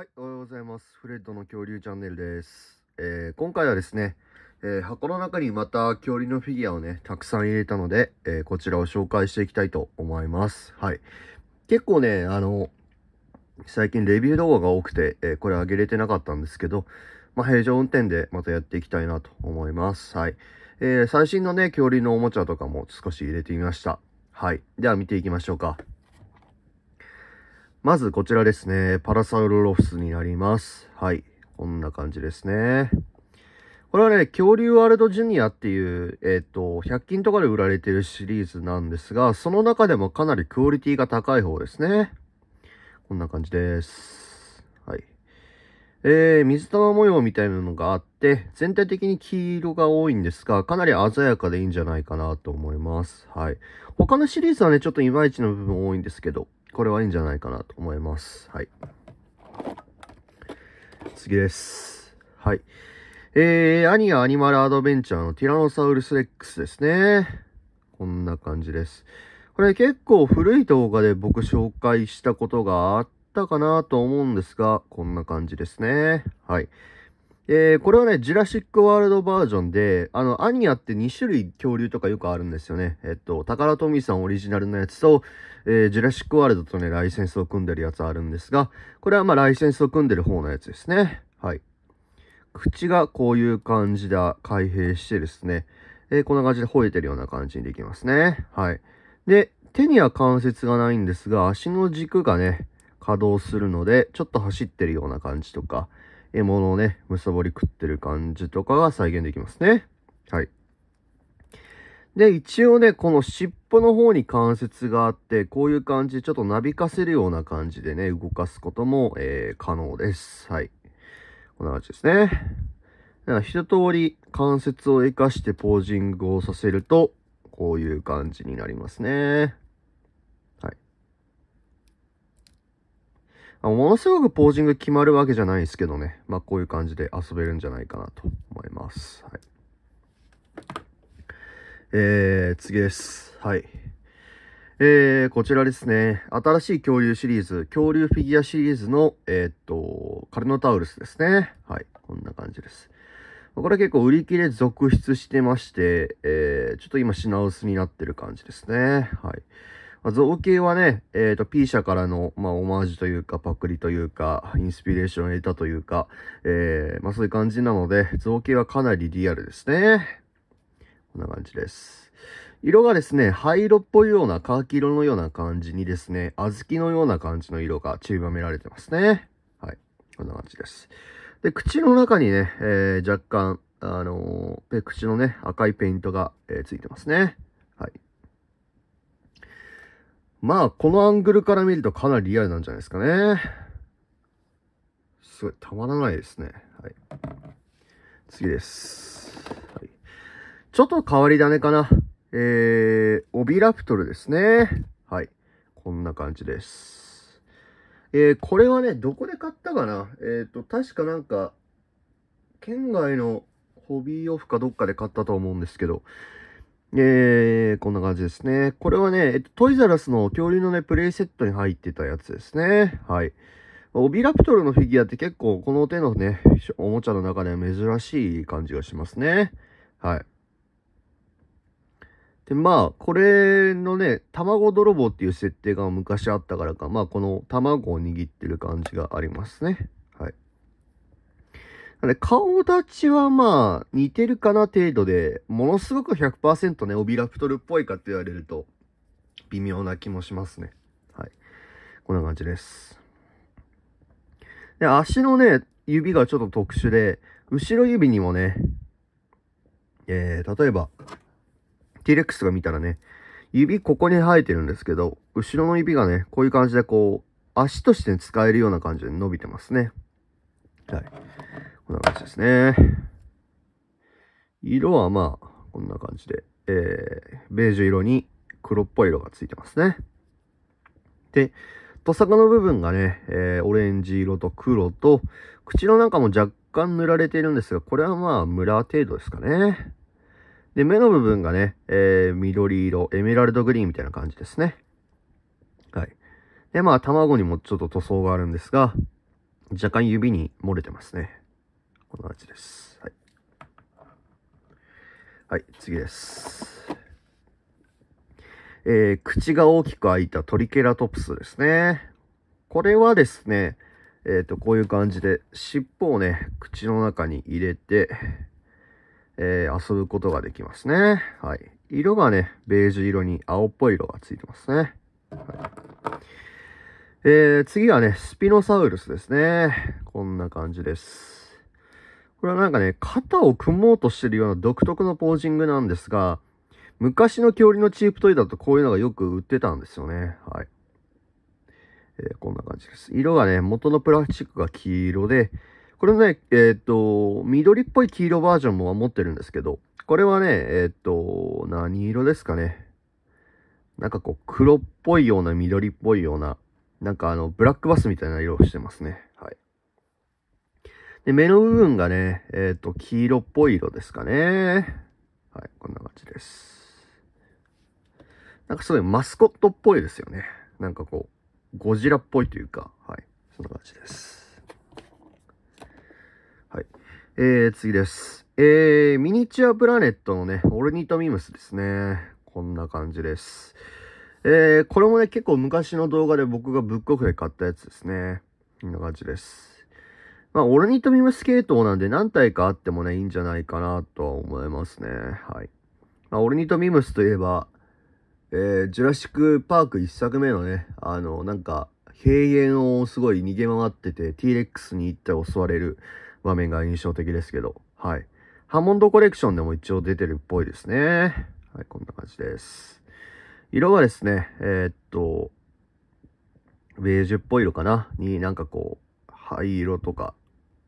はい、おはようございます。フレッドの恐竜チャンネルです。えー、今回はですね、えー、箱の中にまた恐竜のフィギュアをね、たくさん入れたので、えー、こちらを紹介していきたいと思います。はい。結構ね、あの、最近レビュー動画が多くて、えこれ上げれてなかったんですけど、まあ、平常運転でまたやっていきたいなと思います。はい。え最新のね、恐竜のおもちゃとかも少し入れてみました。はい。では見ていきましょうか。まずこちらですね。パラサウロロフスになります。はい。こんな感じですね。これはね、恐竜ワールドジュニアっていう、えっ、ー、と、100均とかで売られてるシリーズなんですが、その中でもかなりクオリティが高い方ですね。こんな感じです。はい。えー、水玉模様みたいなのがあって、全体的に黄色が多いんですが、かなり鮮やかでいいんじゃないかなと思います。はい。他のシリーズはね、ちょっといまいちの部分多いんですけど、これはいいんじゃないかなと思います。はい。次です。はい。えー、アニアアニマルアドベンチャーのティラノサウルスレックスですね。こんな感じです。これ結構古い動画で僕紹介したことがあったかなと思うんですが、こんな感じですね。はい。えー、これはね、ジュラシックワールドバージョンで、あの、アニアって2種類恐竜とかよくあるんですよね。えっと、宝ーさんオリジナルのやつと、えー、ジュラシックワールドとね、ライセンスを組んでるやつあるんですが、これはまあ、ライセンスを組んでる方のやつですね。はい。口がこういう感じで開閉してですね、えー、こんな感じで吠えてるような感じにできますね。はい。で、手には関節がないんですが、足の軸がね、稼働するので、ちょっと走ってるような感じとか、獲物をね、むさぼり食ってる感じとかが再現できますね。はい。で、一応ね、この尻尾の方に関節があって、こういう感じでちょっとなびかせるような感じでね、動かすことも、えー、可能です。はい。こんな感じですね。だから一通り関節を活かしてポージングをさせると、こういう感じになりますね。ものすごくポージング決まるわけじゃないですけどね。まあ、こういう感じで遊べるんじゃないかなと思います。はい。えー、次です。はい。えー、こちらですね。新しい恐竜シリーズ、恐竜フィギュアシリーズの、えー、っと、カルノタウルスですね。はい。こんな感じです。これ結構売り切れ続出してまして、えー、ちょっと今品薄になってる感じですね。はい。まあ、造形はね、えっ、ー、と、P 社からの、まあ、オマージュというか、パクリというか、インスピレーションを得たというか、えー、まあ、そういう感じなので、造形はかなりリアルですね。こんな感じです。色がですね、灰色っぽいような、カーキ色のような感じにですね、小豆のような感じの色がちりばめられてますね。はい。こんな感じです。で、口の中にね、えー、若干、あのー、口のね、赤いペイントが、えー、ついてますね。はい。まあ、このアングルから見るとかなりリアルなんじゃないですかね。すごい、たまらないですね。はい。次です。はい、ちょっと変わり種かな。えー、オビラプトルですね。はい。こんな感じです。えー、これはね、どこで買ったかなえっ、ー、と、確かなんか、県外のホビーオフかどっかで買ったと思うんですけど、えー、こんな感じですね。これはね、えっと、トイザラスの恐竜のね、プレイセットに入ってたやつですね。はい。オビラプトルのフィギュアって結構この手のね、おもちゃの中では珍しい感じがしますね。はい。で、まあ、これのね、卵泥棒っていう設定が昔あったからか、まあ、この卵を握ってる感じがありますね。なんで、顔立ちはまあ、似てるかな程度で、ものすごく100%ね、オビラプトルっぽいかって言われると、微妙な気もしますね。はい。こんな感じです。で、足のね、指がちょっと特殊で、後ろ指にもね、えー、例えば、T-Rex が見たらね、指ここに生えてるんですけど、後ろの指がね、こういう感じでこう、足として使えるような感じで伸びてますね。はい。こんな感じですね。色はまあ、こんな感じで、えー、ベージュ色に黒っぽい色がついてますね。で、トサカの部分がね、えー、オレンジ色と黒と、口の中も若干塗られているんですが、これはまあ、ムラ程度ですかね。で、目の部分がね、えー、緑色、エメラルドグリーンみたいな感じですね。はい。で、まあ、卵にもちょっと塗装があるんですが、若干指に漏れてますね。こんな感じです。はい。はい、次です。えー、口が大きく開いたトリケラトプスですね。これはですね、えっ、ー、と、こういう感じで、尻尾をね、口の中に入れて、えー、遊ぶことができますね。はい。色がね、ベージュ色に青っぽい色がついてますね。はいえー、次はね、スピノサウルスですね。こんな感じです。これはなんかね、肩を組もうとしてるような独特のポージングなんですが、昔の恐竜のチープトイだとこういうのがよく売ってたんですよね。はい。えー、こんな感じです。色がね、元のプラスチックが黄色で、これね、えっ、と、緑っぽい黄色バージョンも持ってるんですけど、これはね、えっ、と、何色ですかね。なんかこう、黒っぽいような緑っぽいような、なんかあの、ブラックバスみたいな色をしてますね。はい。で、目の部分がね、えっ、ー、と、黄色っぽい色ですかね。はい、こんな感じです。なんかすごいマスコットっぽいですよね。なんかこう、ゴジラっぽいというか、はい、そんな感じです。はい。えー、次です。えー、ミニチュアプラネットのね、オルニトミムスですね。こんな感じです。えー、これもね、結構昔の動画で僕がブックオフで買ったやつですね。こんな感じです。まあ、ルニトミムスケートなんで何体かあってもね、いいんじゃないかなとは思いますね。はい。まあ、オルニトミムスといえば、えー、ジュラシック・パーク1作目のね、あの、なんか、閉園をすごい逃げ回ってて、T-Rex に行って襲われる場面が印象的ですけど、はい。ハモンドコレクションでも一応出てるっぽいですね。はい、こんな感じです。色はですね、えー、っと、ベージュっぽい色かなになんかこう、灰色とか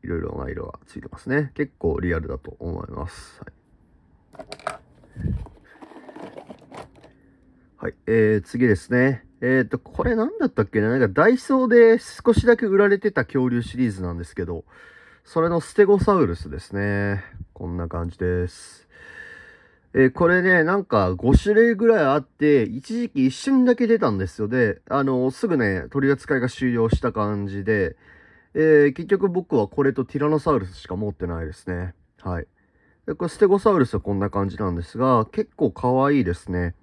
いろいろな色がついてますね。結構リアルだと思います。はい。はい、えー、次ですね。えっ、ー、と、これ何だったっけねなんかダイソーで少しだけ売られてた恐竜シリーズなんですけど、それのステゴサウルスですね。こんな感じです。えー、これね、なんか5種類ぐらいあって、一時期一瞬だけ出たんですよ。で、あの、すぐね、取り扱いが終了した感じで、えー、結局僕はこれとティラノサウルスしか持ってないですね。はい。でこれステゴサウルスはこんな感じなんですが、結構可愛いですね。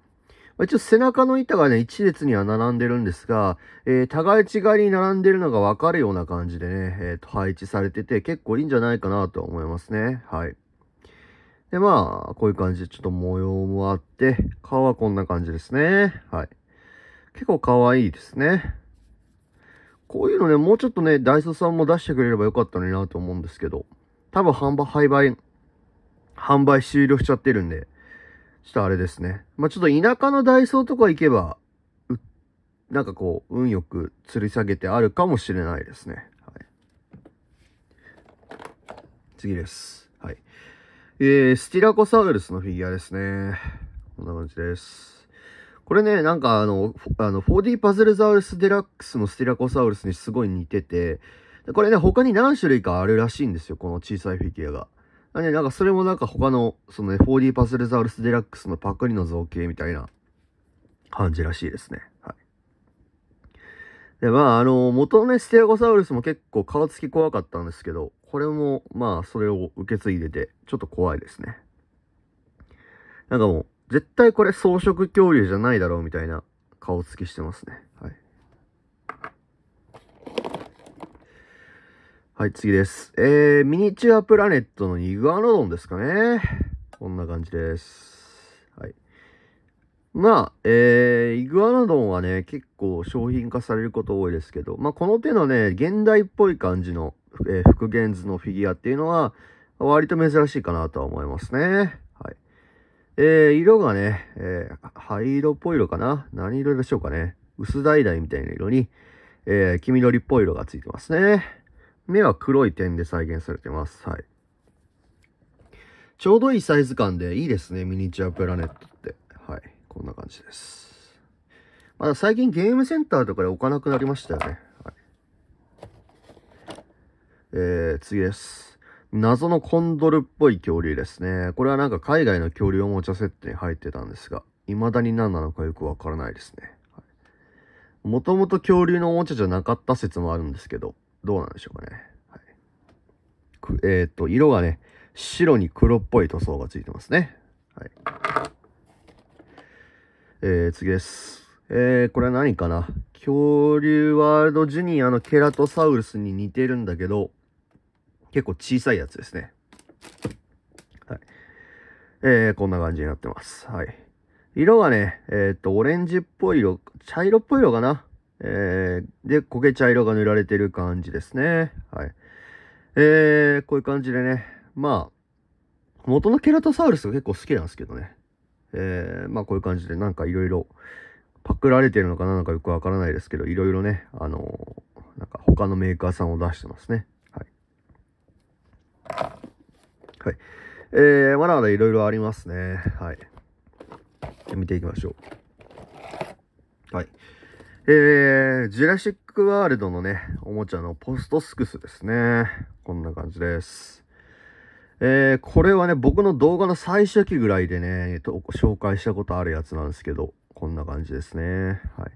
ま一応背中の板がね、一列には並んでるんですが、えー、互い違いに並んでるのがわかるような感じでね、えっ、ー、と、配置されてて、結構いいんじゃないかなと思いますね。はい。で、まあ、こういう感じでちょっと模様もあって、顔はこんな感じですね。はい。結構可愛いですね。こういうのね、もうちょっとね、ダイソーさんも出してくれればよかったのになと思うんですけど、多分販売、販売、販売終了しちゃってるんで、ちょっとあれですね。まあ、ちょっと田舎のダイソーとか行けば、なんかこう、運よく吊り下げてあるかもしれないですね。はい、次です。はい。えー、スティラコサウルスのフィギュアですね。こんな感じです。これね、なんかあの、あの 4D パズルザウルスデラックスのスティラコサウルスにすごい似てて、これね、他に何種類かあるらしいんですよ、この小さいフィギュアが。で、なんかそれもなんか他の、そのね、4D パズルザウルスデラックスのパクリの造形みたいな感じらしいですね。はい。で、まあ、あの、元のね、ステラコサウルスも結構顔つき怖かったんですけど、これも、まあ、それを受け継いでて、ちょっと怖いですね。なんかもう、絶対これ草食恐竜じゃないだろうみたいな顔つきしてますね。はい。はい、次です。えー、ミニチュアプラネットのイグアノドンですかね。こんな感じです。はい。まあ、えー、イグアノドンはね、結構商品化されること多いですけど、まあ、この手のね、現代っぽい感じの、えー、復元図のフィギュアっていうのは、割と珍しいかなとは思いますね。えー、色がね、えー、灰色っぽい色かな何色でしょうかね。薄橙みたいな色に、えー、黄緑っぽい色がついてますね。目は黒い点で再現されてます。はい。ちょうどいいサイズ感でいいですね、ミニチュアプラネットって。はい。こんな感じです。まだ最近ゲームセンターとかで置かなくなりましたよね。はい、えー、次です。謎のコンドルっぽい恐竜ですね。これはなんか海外の恐竜おもちゃセットに入ってたんですが、未だに何なのかよくわからないですね。もともと恐竜のおもちゃじゃなかった説もあるんですけど、どうなんでしょうかね。はい、えっ、と、色がね、白に黒っぽい塗装がついてますね。はい。えー、次です。えー、これは何かな恐竜ワールドジュニアのケラトサウルスに似てるんだけど、結構小さいやつですね。はい。えー、こんな感じになってます。はい。色はね、えー、っと、オレンジっぽい色、茶色っぽい色かな。えー、で、焦げ茶色が塗られてる感じですね。はい。えー、こういう感じでね、まあ、元のケラトサウルスが結構好きなんですけどね。えー、まあこういう感じでなんか色々パクられてるのかななんかよくわからないですけど、色々ね、あのー、なんか他のメーカーさんを出してますね。はい。えー、まだまだいろいろありますね。はい。見ていきましょう。はい。えー、ジュラシックワールドのね、おもちゃのポストスクスですね。こんな感じです。えー、これはね、僕の動画の最初期ぐらいでね、えっと、紹介したことあるやつなんですけど、こんな感じですね。はい。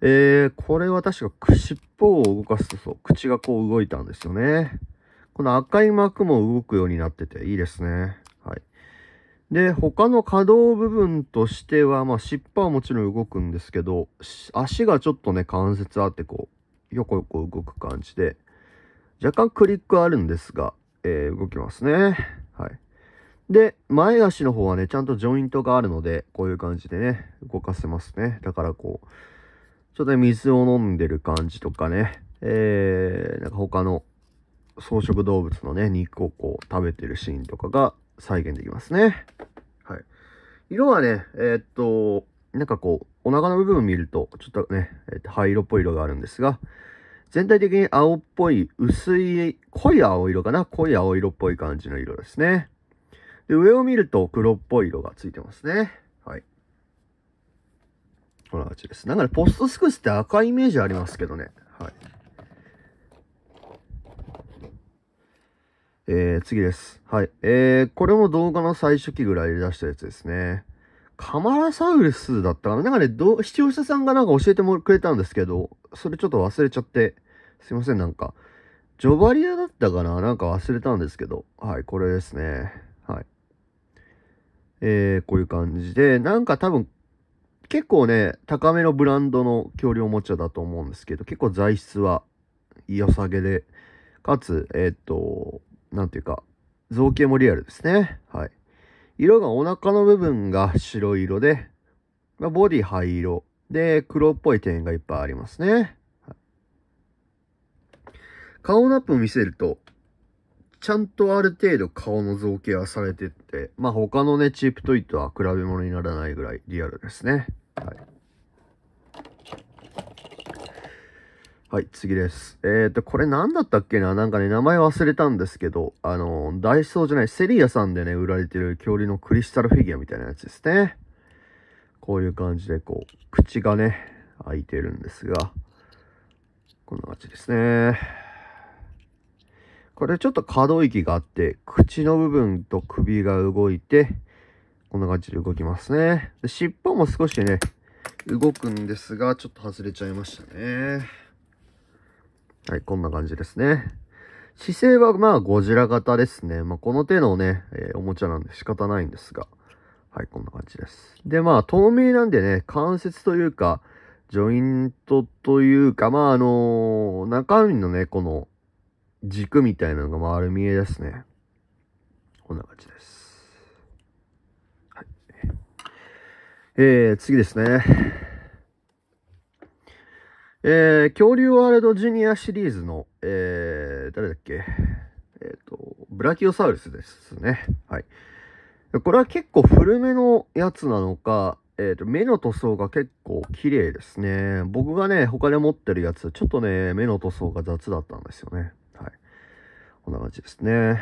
えー、これは確か尻尾を動かすとそう、口がこう動いたんですよね。この赤い膜も動くようになってていいですね。はい。で、他の可動部分としては、まあ、尻尾はもちろん動くんですけど、足がちょっとね、関節あってこう、横横動く感じで、若干クリックあるんですが、えー、動きますね。はい。で、前足の方はね、ちゃんとジョイントがあるので、こういう感じでね、動かせますね。だからこう、ちょっとね、水を飲んでる感じとかね、えー、なんか他の草食動物のね、肉をこう食べてるシーンとかが再現できますね。はい。色はね、えー、っと、なんかこう、お腹の部分を見ると、ちょっとね、えー、っと灰色っぽい色があるんですが、全体的に青っぽい、薄い、濃い青色かな濃い青色っぽい感じの色ですね。で、上を見ると黒っぽい色がついてますね。はい。こんな感じです。なんかね、ポストスクスって赤いイメージありますけどね。はい。えー、次です。はい。えー、これも動画の最初期ぐらいで出したやつですね。カマラサウルスだったかななんかね、ど視聴者さんがなんか教えてもくれたんですけど、それちょっと忘れちゃって、すいません、なんか。ジョバリアだったかななんか忘れたんですけど。はい、これですね。はい。えー、こういう感じで、なんか多分、結構ね、高めのブランドの恐竜おもちゃだと思うんですけど、結構材質は良さげで、かつ、えっ、と、なんていうか、造形もリアルですね。はい。色がお腹の部分が白色で、まボディ灰色。で、黒っぽい点がいっぱいありますね。はい、顔ナップを見せると、ちゃんとある程度顔の造形はされてって、まあ他のね、チープトイとは比べ物にならないぐらいリアルですね。はい。はい、次です。えっ、ー、と、これ何だったっけななんかね、名前忘れたんですけど、あの、ダイソーじゃない、セリアさんでね、売られてる恐竜のクリスタルフィギュアみたいなやつですね。こういう感じで、こう、口がね、開いてるんですが、こんな感じですね。これちょっと可動域があって、口の部分と首が動いて、こんな感じで動きますね。で尻尾も少しね、動くんですが、ちょっと外れちゃいましたね。はい、こんな感じですね。姿勢はまあゴジラ型ですね。まあ、この手のね、えー、おもちゃなんで仕方ないんですが。はい、こんな感じです。で、まあ透明なんでね、関節というか、ジョイントというか、まああのー、中身のね、この軸みたいなのが丸見えですね。こんな感じです。はい、えー、次ですね。えー、恐竜ワールドジュニアシリーズの、えー、誰だっけえっ、ー、と、ブラキオサウルスですね。はい。これは結構古めのやつなのか、えっ、ー、と、目の塗装が結構綺麗ですね。僕がね、他で持ってるやつ、ちょっとね、目の塗装が雑だったんですよね。はい。こんな感じですね。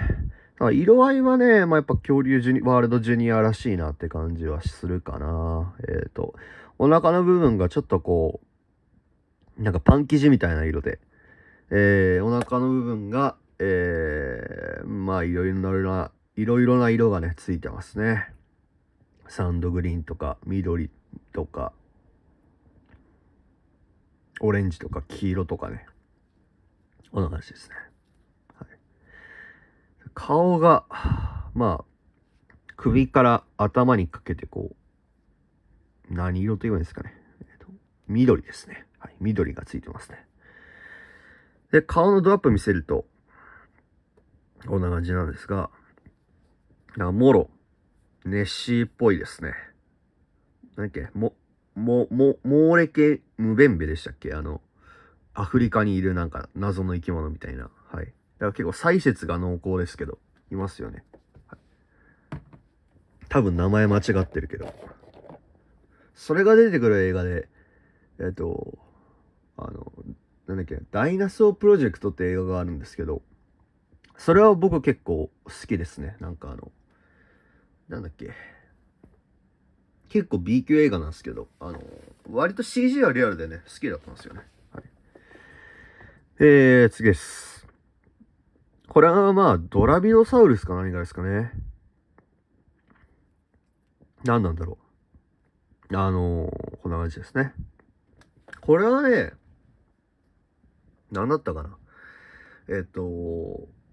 色合いはね、まあ、やっぱ恐竜ジュニワールドジュニアらしいなって感じはするかな。えっ、ー、と、お腹の部分がちょっとこう、なんかパン生地みたいな色で、えー、お腹の部分が、えー、まあいろいろな、いろいろな色がね、ついてますね。サンドグリーンとか、緑とか、オレンジとか黄色とかね。こんな感じですね。はい、顔が、まあ、首から頭にかけてこう、何色と言えばいいんですかね。えっと、緑ですね。はい、緑がついてますね。で、顔のドアップ見せると、こんな感じなんですが、もろ、ネッシーっぽいですね。なんだっけ、も、も、も、モーレ系ムベンベでしたっけあの、アフリカにいるなんか謎の生き物みたいな。はい。だから結構採説が濃厚ですけど、いますよね。はい、多分名前間違ってるけど。それが出てくる映画で、えっと、あの、なんだっけ、ダイナソープロジェクトって映画があるんですけど、それは僕結構好きですね。なんかあの、なんだっけ、結構 B 級映画なんですけど、あの、割と CG はリアルでね、好きだったんですよね。はい。えー、次です。これはまあ、ドラビノサウルスか何かですかね。何なんだろう。あのー、こんな感じですね。これはね、何だったかなえっと、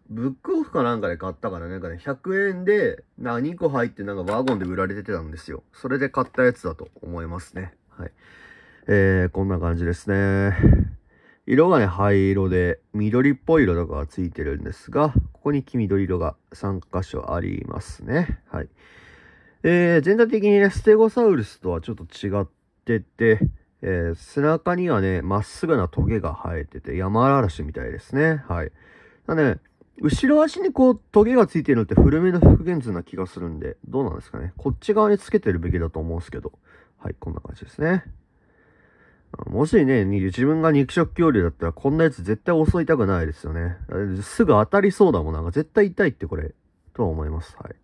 ブックオフかなんかで買ったから、なんかね、100円で何個入ってなんかワゴンで売られてたんですよ。それで買ったやつだと思いますね。はい。えー、こんな感じですね。色がね、灰色で、緑っぽい色とかがついてるんですが、ここに黄緑色が3箇所ありますね。はい。えー、全体的にね、ステゴサウルスとはちょっと違ってて、えー、背中にはね、まっすぐなトゲが生えてて、山嵐みたいですね。はい。だね、後ろ足にこう、トゲがついてるのって古めの復元図な気がするんで、どうなんですかね。こっち側につけてるべきだと思うんですけど。はい、こんな感じですね。もしね、自分が肉食恐竜だったら、こんなやつ絶対襲いたくないですよね。すぐ当たりそうだもん。なんか絶対痛いってこれ、とは思います。はい。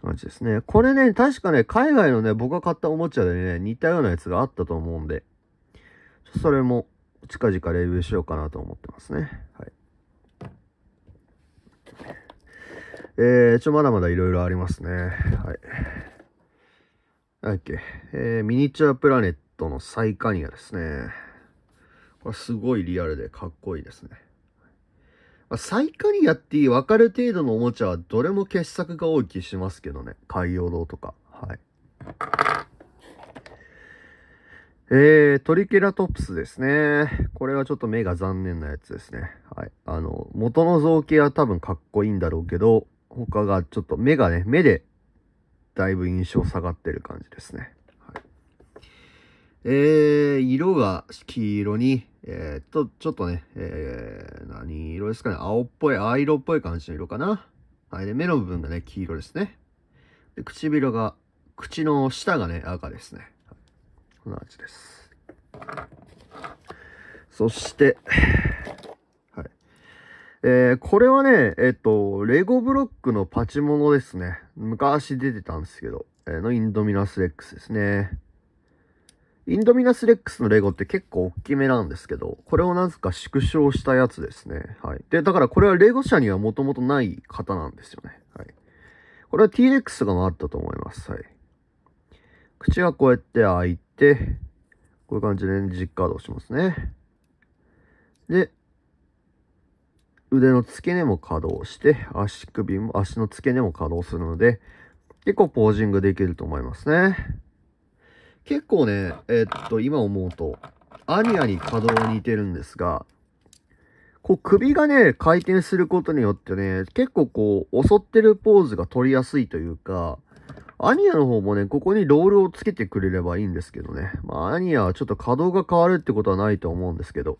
感じですね。これね、確かね、海外のね、僕が買ったおもちゃでね、似たようなやつがあったと思うんで、それも近々レビューしようかなと思ってますね。はい。えー、ちょ、まだまだいろいろありますね。はい。o っけ、えー、ミニチュアプラネットのサイカニアですね。これすごいリアルでかっこいいですね。まあ、サイカリアっていい分かる程度のおもちゃはどれも傑作が多い気しますけどね。海洋堂とか。はい。えー、トリケラトプスですね。これはちょっと目が残念なやつですね。はい。あの、元の造形は多分かっこいいんだろうけど、他がちょっと目がね、目でだいぶ印象下がってる感じですね。えー、色が黄色に、えー、っと、ちょっとね、えー、何色ですかね、青っぽい、藍色っぽい感じの色かな。はい、で、目の部分がね、黄色ですね。で、唇が、口の下がね、赤ですね。はい、こんな感じです。そして、はい。えー、これはね、えっと、レゴブロックのパチモノですね。昔出てたんですけど、えー、のインドミナス X ですね。インドミナスレックスのレゴって結構大きめなんですけど、これをなぜか縮小したやつですね。はい。で、だからこれはレゴ社にはもともとない型なんですよね。はい。これは T-Rex が回ったと思います。はい。口がこうやって開いて、こういう感じで実カードをしますね。で、腕の付け根も稼働して、足首も、足の付け根も稼働するので、結構ポージングできると思いますね。結構ね、えー、っと、今思うと、アニアに稼働に似てるんですが、こう首がね、回転することによってね、結構こう、襲ってるポーズが取りやすいというか、アニアの方もね、ここにロールをつけてくれればいいんですけどね。まあ、アニアはちょっと稼働が変わるってことはないと思うんですけど。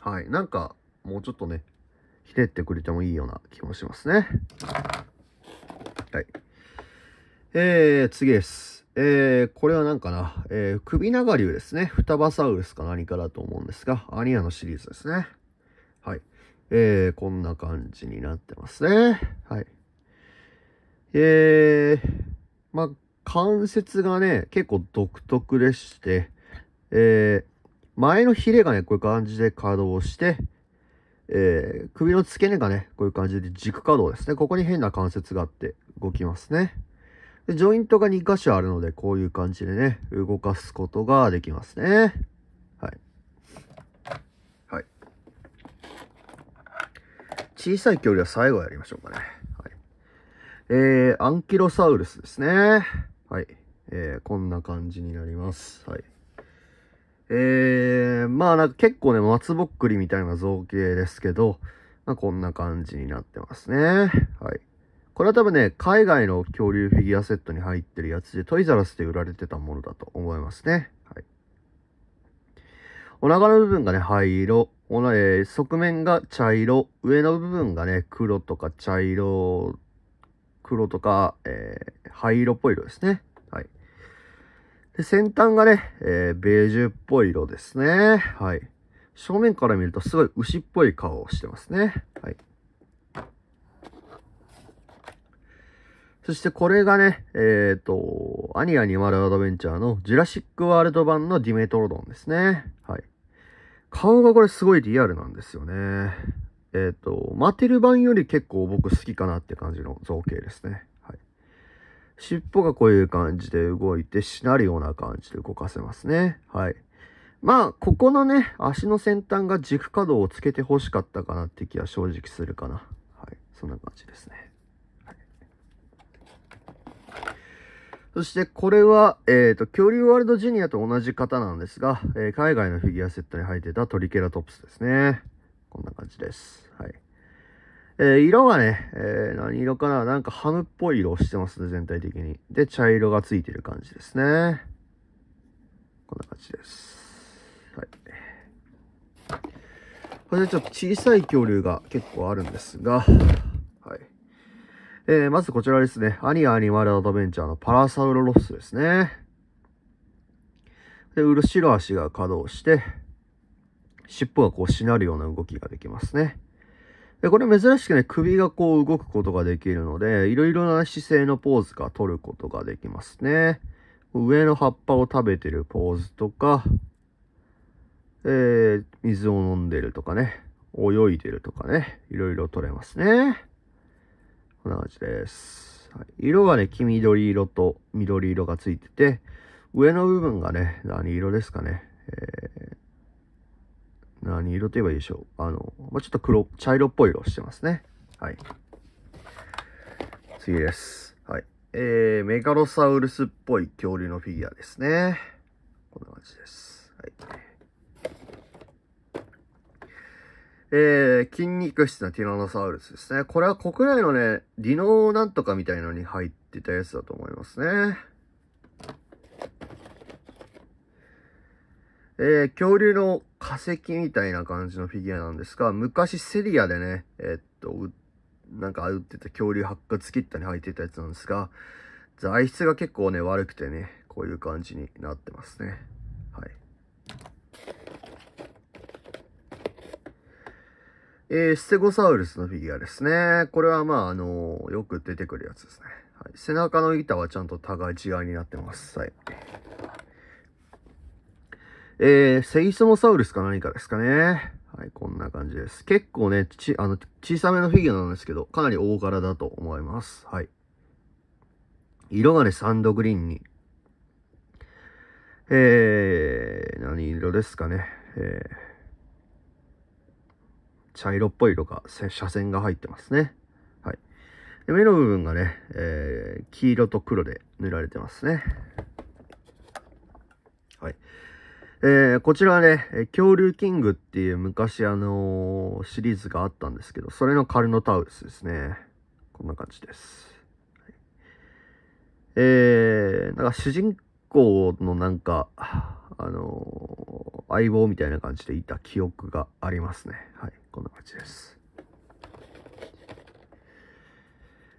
はい。なんか、もうちょっとね、ひねってくれてもいいような気もしますね。はい。えー、次です。えー、これは何かな、えー、首長竜ですね。双葉サウルスか何かだと思うんですが、アニアのシリーズですね。はい。えー、こんな感じになってますね。はい。えー、まあ、関節がね、結構独特でして、えー、前のヒレがね、こういう感じで稼働して、えー、首の付け根がね、こういう感じで軸稼働ですね。ここに変な関節があって動きますね。ジョイントが2箇所あるので、こういう感じでね、動かすことができますね。はい。はい。小さい距離は最後やりましょうかね。はい。えー、アンキロサウルスですね。はい。えー、こんな感じになります。はい。えー、まあなんか結構ね、松ぼっくりみたいな造形ですけど、まあ、こんな感じになってますね。はい。これは多分ね、海外の恐竜フィギュアセットに入ってるやつで、トイザラスで売られてたものだと思いますね。はい。お腹の部分がね、灰色。おなえー、側面が茶色。上の部分がね、黒とか茶色、黒とか、えー、灰色っぽい色ですね。はい。で、先端がね、えー、ベージュっぽい色ですね。はい。正面から見るとすごい牛っぽい顔をしてますね。はい。そしてこれがね、えっ、ー、と、アニアニマルアドベンチャーのジュラシックワールド版のディメトロドンですね。はい。顔がこれすごいリアルなんですよね。えっ、ー、と、マテル版より結構僕好きかなって感じの造形ですね。はい。尻尾がこういう感じで動いて、しなるような感じで動かせますね。はい。まあ、ここのね、足の先端が軸角をつけて欲しかったかなって気は正直するかな。はい。そんな感じですね。そしてこれは、えっ、ー、と、恐竜ワールドジュニアと同じ方なんですが、えー、海外のフィギュアセットに入ってたトリケラトプスですね。こんな感じです。はい。えー、色がね、え何色かななんかハムっぽい色をしてますね、全体的に。で、茶色がついてる感じですね。こんな感じです。はい。これでちょっと小さい恐竜が結構あるんですが、えー、まずこちらですね。アニアニマルアドベンチャーのパラサウロロスですね。で、後ろ足が稼働して、尻尾がこうしなるような動きができますね。で、これ珍しくね、首がこう動くことができるので、いろいろな姿勢のポーズが取ることができますね。上の葉っぱを食べてるポーズとか、えー、水を飲んでるとかね、泳いでるとかね、いろいろ取れますね。こんな感じです。はい、色はね、黄緑色と緑色がついてて、上の部分がね、何色ですかね。えー、何色と言えばいいでしょう。あの、まあ、ちょっと黒、茶色っぽい色してますね。はい。次です。はい。えー、メガロサウルスっぽい恐竜のフィギュアですね。こんな感じです。はい。えー、筋肉質なティラノサウルスですね。これは国内のね、ィノーなんとかみたいのに入ってたやつだと思いますね。えー、恐竜の化石みたいな感じのフィギュアなんですが、昔セリアでね、えー、っと、なんか打ってた恐竜発掘キットに入ってたやつなんですが、材質が結構ね、悪くてね、こういう感じになってますね。えー、ステゴサウルスのフィギュアですね。これはまあ、あのー、よく出てくるやつですね。はい、背中の板はちゃんと互い違いになってます。はい。えー、セイソモサウルスか何かですかね。はい、こんな感じです。結構ね、ち、あの、小さめのフィギュアなんですけど、かなり大柄だと思います。はい。色がね、サンドグリーンに。えー、何色ですかね。えー茶色っぽい色が、車線が入ってますね。はい。で目の部分がね、えー、黄色と黒で塗られてますね。はい。えー、こちらはね、恐竜キングっていう昔あのー、シリーズがあったんですけど、それのカルノタウスですね。こんな感じです。えー、なんか主人公のなんか、あのー、相棒みたいな感じでいた記憶がありますね。はい。こんな感じです。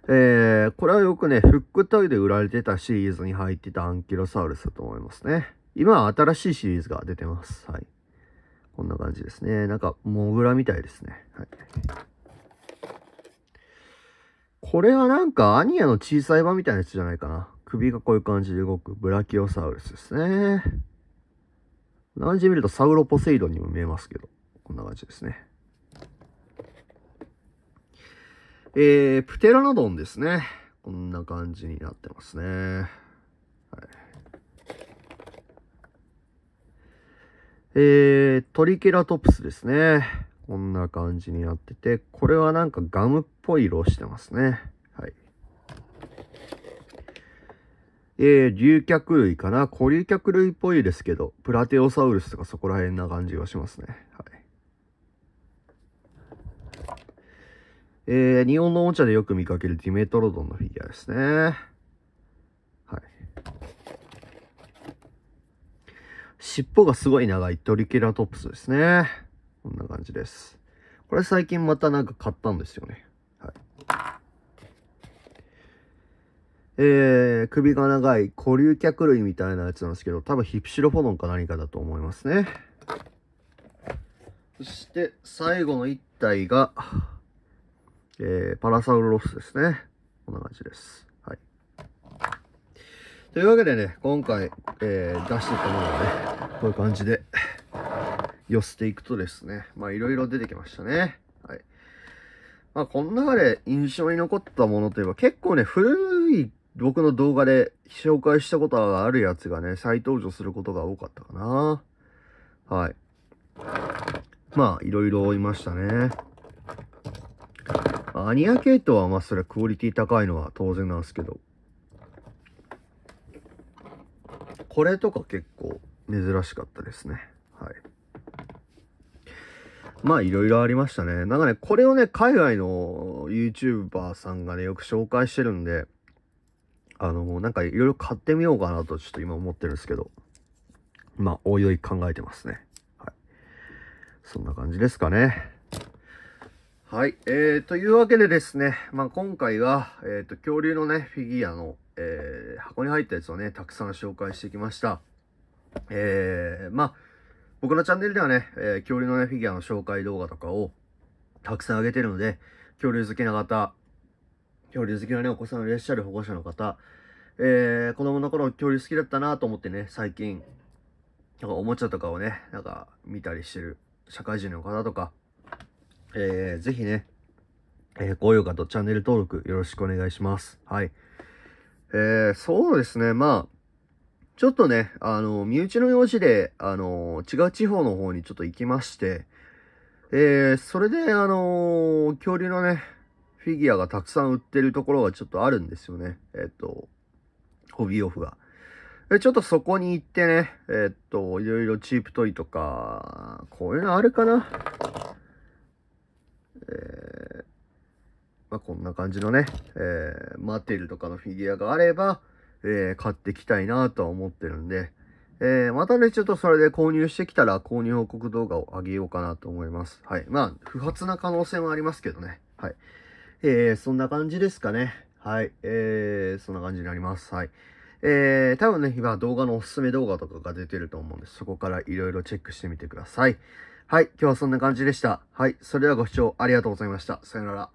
えー、これはよくね、フックトイで売られてたシリーズに入ってたアンキロサウルスだと思いますね。今は新しいシリーズが出てます。はい。こんな感じですね。なんか、モグラみたいですね。はい。これはなんか、アニアの小さい版みたいなやつじゃないかな。首がこういう感じで動くブラキオサウルスですね。何時見るとサウロポセイドンにも見えますけど、こんな感じですね。えー、プテラノドンですね。こんな感じになってますね。はい、えー、トリケラトプスですね。こんな感じになってて、これはなんかガムっぽい色してますね。はい。えー、竜脚類かな。古竜脚類っぽいですけど、プラテオサウルスとかそこら辺な感じがしますね。はい。えー、日本のおもちゃでよく見かけるディメトロドンのフィギュアですね。はい。尻尾がすごい長いトリケラトプスですね。こんな感じです。これ最近またなんか買ったんですよね。はい。えー、首が長い古竜脚類みたいなやつなんですけど、多分ヒプシロフォドンか何かだと思いますね。そして最後の一体が、えー、パラサウロスですね。こんな感じです。はい。というわけでね、今回、えー、出してたものはね、こういう感じで、寄せていくとですね、まあいろいろ出てきましたね。はい。まあこの中で印象に残ったものといえば、結構ね、古い僕の動画で紹介したことがあるやつがね、再登場することが多かったかな。はい。まあ、いろいろいましたね。アニア系統はまあそれクオリティ高いのは当然なんですけど。これとか結構珍しかったですね。はい。まあいろいろありましたね。なんかね、これをね、海外の YouTuber さんがね、よく紹介してるんで、あの、なんかいろいろ買ってみようかなとちょっと今思ってるんですけど、まあ、おいおい考えてますね。はい。そんな感じですかね。はい、えー、というわけでですね、まあ、今回は、えっ、ー、と、恐竜のね、フィギュアの、えー、箱に入ったやつをね、たくさん紹介してきました。えー、まあ、僕のチャンネルではね、えー、恐竜のね、フィギュアの紹介動画とかをたくさん上げてるので、恐竜好きな方、恐竜好きなね、お子さんいらっしゃる保護者の方、えー、子供の頃恐竜好きだったなと思ってね、最近、なんかおもちゃとかをね、なんか見たりしてる社会人の方とか、えー、ぜひね、えー、高評価とチャンネル登録よろしくお願いします。はい。えー、そうですね、まあ、ちょっとね、あの、身内の用事で、あの、違う地方の方にちょっと行きまして、えー、それで、あの恐竜のね、フィギュアがたくさん売ってるところがちょっとあるんですよね。えっと、ホビーオフが。で、ちょっとそこに行ってね、えっと、いろいろチープトイとか、こういうのあるかなまあ、こんな感じのね、えー、マテルとかのフィギュアがあれば、えー、買ってきたいなとは思ってるんで、えー、またね、ちょっとそれで購入してきたら購入報告動画を上げようかなと思います。はい。まあ、不発な可能性もありますけどね。はい。えー、そんな感じですかね。はい。えー、そんな感じになります。はい。えー、多分ね、今動画のおすすめ動画とかが出てると思うんでそこから色々チェックしてみてください。はい、今日はそんな感じでした。はい、それではご視聴ありがとうございました。さよなら。